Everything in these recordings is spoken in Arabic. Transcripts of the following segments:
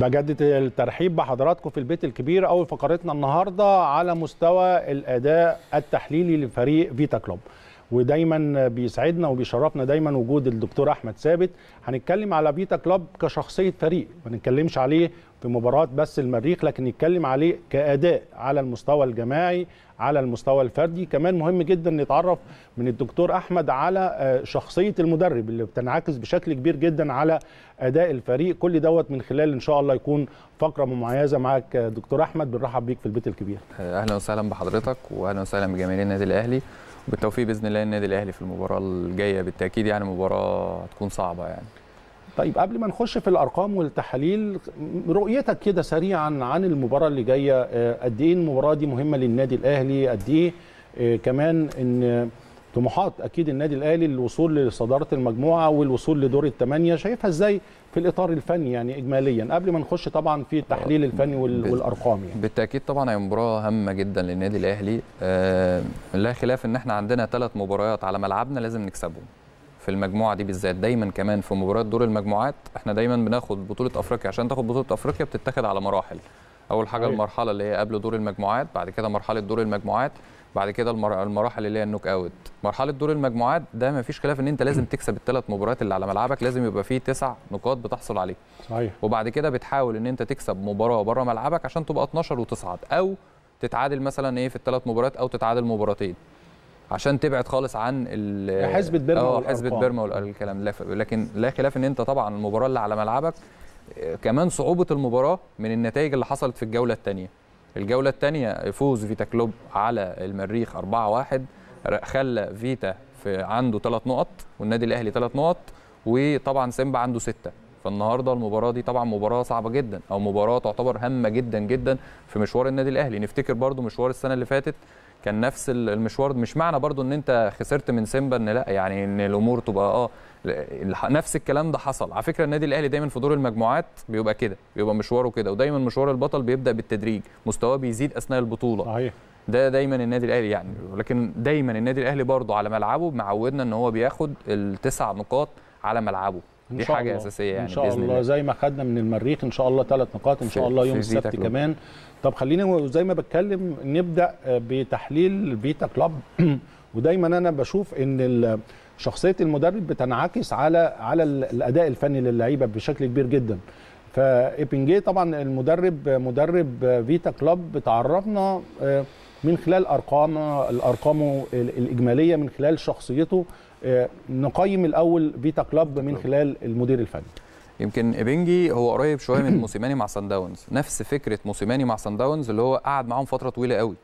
بجدد الترحيب بحضراتكم في البيت الكبير اول فقرتنا النهارده على مستوى الاداء التحليلي لفريق فيتا كلوب ودايما بيسعدنا وبيشرفنا دايما وجود الدكتور احمد ثابت هنتكلم على فيتا كلوب كشخصيه فريق ما نتكلمش عليه في مباراه بس المريخ لكن نتكلم عليه كاداء على المستوى الجماعي على المستوى الفردي كمان مهم جدا نتعرف من الدكتور احمد على آه، شخصيه المدرب اللي بتنعكس بشكل كبير جدا على اداء الفريق كل دوت من خلال ان شاء الله يكون فقره مميزه معاك آه، دكتور احمد بنرحب بيك في البيت الكبير آه، اهلا وسهلا بحضرتك واهلا وسهلا بجماهير النادي الاهلي بالتوفيق باذن الله للنادي الاهلي في المباراه الجايه بالتاكيد يعني مباراه هتكون صعبه يعني طيب قبل ما نخش في الارقام والتحاليل رؤيتك كده سريعا عن المباراه اللي جايه آه، قد ايه المباراه دي مهمه للنادي الاهلي قد ايه آه، كمان ان طموحات اكيد النادي الاهلي الوصول لصداره المجموعه والوصول لدور الثمانيه شايفها ازاي في الاطار الفني يعني اجماليا قبل ما نخش طبعا في التحليل الفني والارقام يعني. بالتاكيد طبعا هي مباراه هامه جدا للنادي الاهلي آه لا خلاف ان احنا عندنا ثلاث مباريات على ملعبنا لازم نكسبهم في المجموعه دي بالذات دايما كمان في مباراه دور المجموعات احنا دايما بناخد بطوله افريقيا عشان تاخد بطوله افريقيا بتتاخد على مراحل اول حاجه أيه. المرحله اللي هي قبل دور المجموعات بعد كده مرحله دور المجموعات بعد كده المراحل اللي هي النوك اوت مرحله دور المجموعات ده ما فيش خلاف ان انت لازم تكسب الثلاث مباريات اللي على ملعبك لازم يبقى فيه تسع نقاط بتحصل عليه صحيح وبعد كده بتحاول ان انت تكسب مباراه بره ملعبك عشان تبقى 12 وتصعد او تتعادل مثلا ايه في الثلاث مباريات او تتعادل مباراتين عشان تبعد خالص عن حسبة بيرما اه حسبة بيرما والكلام لكن لا خلاف ان انت طبعا المباراه اللي على ملعبك آه، كمان صعوبه المباراه من النتائج اللي حصلت في الجوله الثانيه الجوله الثانيه فوز فيتا كلوب على المريخ 4-1 خلى فيتا في عنده ثلاث نقط والنادي الاهلي ثلاث نقط وطبعا سيمبا عنده سته فالنهارده المباراه دي طبعا مباراه صعبه جدا او مباراه تعتبر هامه جدا جدا في مشوار النادي الاهلي نفتكر برده مشوار السنه اللي فاتت كان نفس المشوار مش معنى برضو ان انت خسرت من سيمبا ان لا يعني ان الامور تبقى اه نفس الكلام ده حصل على فكره النادي الاهلي دايما في دور المجموعات بيبقى كده بيبقى مشواره كده ودايما مشوار البطل بيبدا بالتدريج مستواه بيزيد اثناء البطوله صحيح ده دايما النادي الاهلي يعني ولكن دايما النادي الاهلي برضه على ملعبه معودنا ان هو بياخد التسع نقاط على ملعبه دي حاجه الله. اساسيه يعني ان شاء بإذن الله. الله زي ما خدنا من المريخ ان شاء الله ثلاث نقاط ان شاء الله يوم السبت كمان طب خلينا زي ما بتكلم نبدا بتحليل فيتا كلاب ودايما انا بشوف ان شخصيه المدرب بتنعكس على على الاداء الفني للعيبه بشكل كبير جدا فايبنجي طبعا المدرب مدرب فيتا كلاب تعرفنا آه، من خلال ارقام الارقام الاجماليه من خلال شخصيته آه، نقيم الاول فيتا كلوب من خلال المدير الفني يمكن ابنجي هو قريب شويه من موسيماني مع سان داونز نفس فكره موسيماني مع سان داونز اللي هو قعد معاهم فتره طويله قوي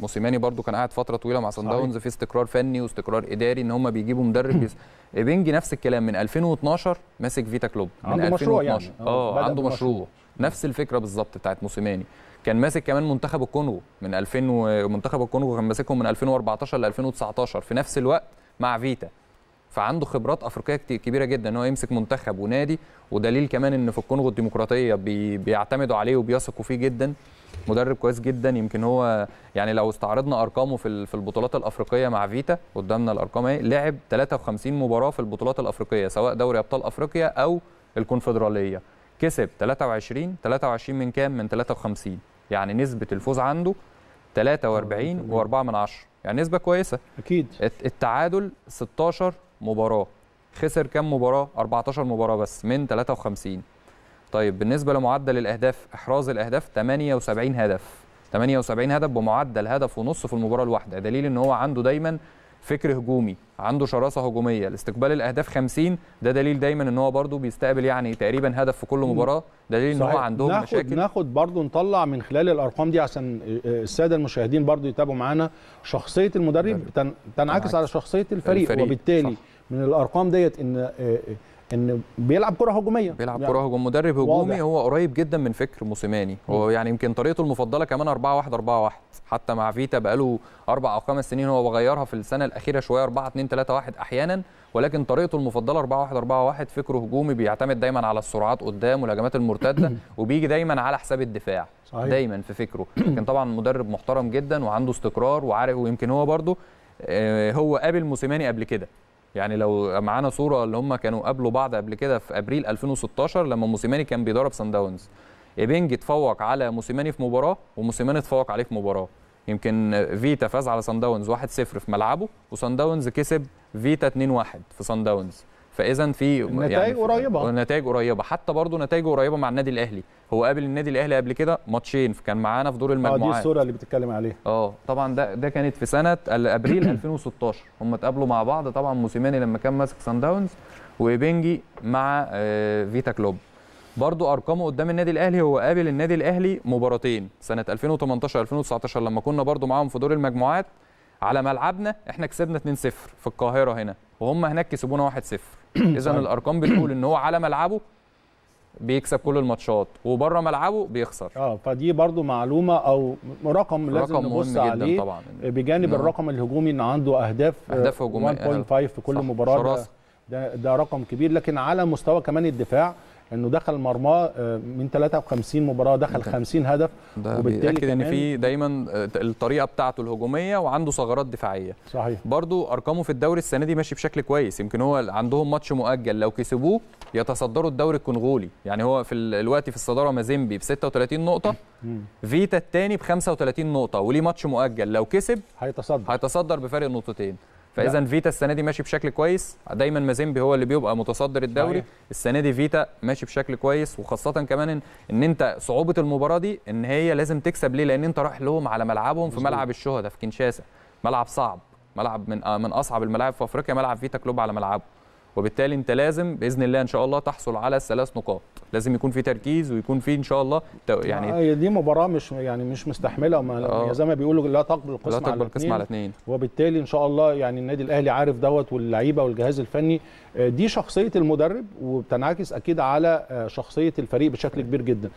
موسيماني برضو كان قاعد فتره طويله مع سان داونز في استقرار فني واستقرار اداري ان هم بيجيبوا مدرب بيس... ابنجي نفس الكلام من 2012 ماسك فيتا كلوب من عنده 2012 مشروع يعني. اه عنده مشروع, مشروع. نفس الفكره بالظبط بتاعت موسيماني كان ماسك كمان منتخب الكونغو من 2000 منتخب الكونغو كان ماسكهم من 2014 ل 2019 في نفس الوقت مع فيتا فعنده خبرات افريقيه كبيره جدا ان هو يمسك منتخب ونادي ودليل كمان ان في الكونغو الديمقراطيه بي بيعتمدوا عليه وبيثقوا فيه جدا مدرب كويس جدا يمكن هو يعني لو استعرضنا ارقامه في في البطولات الافريقيه مع فيتا قدامنا الارقام اهي لعب 53 مباراه في البطولات الافريقيه سواء دوري ابطال افريقيا او الكونفدراليه كسب 23 23 من كام من 53 يعني نسبه الفوز عنده 43 و4 آه، من 10 يعني نسبه كويسه اكيد التعادل 16 مباراه خسر كام مباراه 14 مباراه بس من 53 طيب بالنسبه لمعدل الاهداف احراز الاهداف 78 هدف 78 هدف بمعدل هدف ونص في المباراه الواحده دليل ان هو عنده دايما فكر هجومي عنده شراسه هجوميه لاستقبال الاهداف 50 ده دليل دايما ان هو برده بيستقبل يعني تقريبا هدف في كل مباراه دليل ان هو عندهم ناخد مشاكل ناخد برده نطلع من خلال الارقام دي عشان الساده المشاهدين برده يتابعوا معانا شخصيه المدرب تنعكس على شخصيه الفريق, الفريق. وبالتالي صح. من الارقام ديت ان آه، آه، ان بيلعب كره هجوميه بيلعب يعني كره هجوم مدرب هجومي واضح. هو قريب جدا من فكر موسيماني هو يعني يمكن طريقته المفضله كمان 4 1 4 1 حتى مع فيتا بقاله اربع او خمس سنين هو بغيرها في السنه الاخيره شويه 4 2 3 1 احيانا ولكن طريقته المفضله 4 1 4 1 فكره هجومي بيعتمد دايما على السرعات قدام والهجمات المرتده وبيجي دايما على حساب الدفاع صحيح. دايما في فكره لكن طبعا مدرب محترم جدا وعنده استقرار وعارف ويمكن هو برده آه، هو قابل موسيماني قبل كده يعني لو معانا صوره اللي هم كانوا قابلوا بعض قبل كده في ابريل 2016 لما موسيماني كان بيدرب سان داونز ايبنجي اتفوق على موسيماني في مباراه وموسيماني اتفوق عليه في مباراه يمكن فيتا فاز على سان داونز 1-0 في ملعبه وسان داونز كسب فيتا 2-1 في سان داونز فاذا في نتائج يعني قريبه نتائج قريبه حتى برضه نتائج قريبه مع النادي الاهلي هو قابل النادي الاهلي قبل كده ماتشين كان معانا في دور المجموعات اه دي الصوره اللي بتتكلم عليها اه طبعا ده ده كانت في سنه ابريل 2016 هم اتقابلوا مع بعض طبعا موسيماني لما كان ماسك سان داونز وبنجي مع آه، فيتا كلوب برضه ارقامه قدام النادي الاهلي هو قابل النادي الاهلي مباراتين سنه 2018 2019 لما كنا برضه معاهم في دور المجموعات على ملعبنا احنا كسبنا 2-0 في القاهره هنا وهم هناك كسبونا 1-0 اذا طيب. الارقام بتقول ان هو على ملعبه بيكسب كل الماتشات وبره ملعبه بيخسر اه فدي برضو معلومه او رقم لازم رقم نبص عليه طبعا. بجانب نعم. الرقم الهجومي ان عنده اهداف آه، اهداف هجوميه 1.5 في كل مباراه ده, ده رقم كبير لكن على مستوى كمان الدفاع انه دخل مرماه آه، من 53 مباراه دخل 50 هدف ده وبالتالي ان في دايما آه، الطريقه بتاعته الهجوميه وعنده ثغرات دفاعيه صحيح برضو ارقامه في الدوري السنه دي ماشي بشكل كويس يمكن هو عندهم ماتش مؤجل لو كسبوه يتصدروا الدوري الكونغولي يعني هو في الوقت في الصداره مازيمبي ب 36 نقطه فيتا الثاني ب 35 نقطه وليه ماتش مؤجل لو كسب هيتصدر هيتصدر بفارق نقطتين فاذا فيتا السنه دي ماشي بشكل كويس دايما مازيمبي هو اللي بيبقى متصدر الدوري صحيح. السنه دي فيتا ماشي بشكل كويس وخاصه كمان ان, إن انت صعوبه المباراه دي ان هي لازم تكسب ليه لان انت رايح لهم على ملعبهم في ملعب الشهداء في كينشاسا ملعب صعب ملعب من آه، من اصعب الملاعب في افريقيا ملعب فيتا كلوب على ملعبه وبالتالي انت لازم باذن الله ان شاء الله تحصل على الثلاث نقاط لازم يكون في تركيز ويكون في ان شاء الله يعني آه، هي دي مباراه مش يعني مش مستحمله ما آه. زي ما بيقولوا لا تقبل القسم لا تقبل القسم على اثنين وبالتالي ان شاء الله يعني النادي الاهلي عارف دوت واللعيبه والجهاز الفني آه، دي شخصيه المدرب وبتنعكس اكيد على آه، شخصيه الفريق بشكل كبير جدا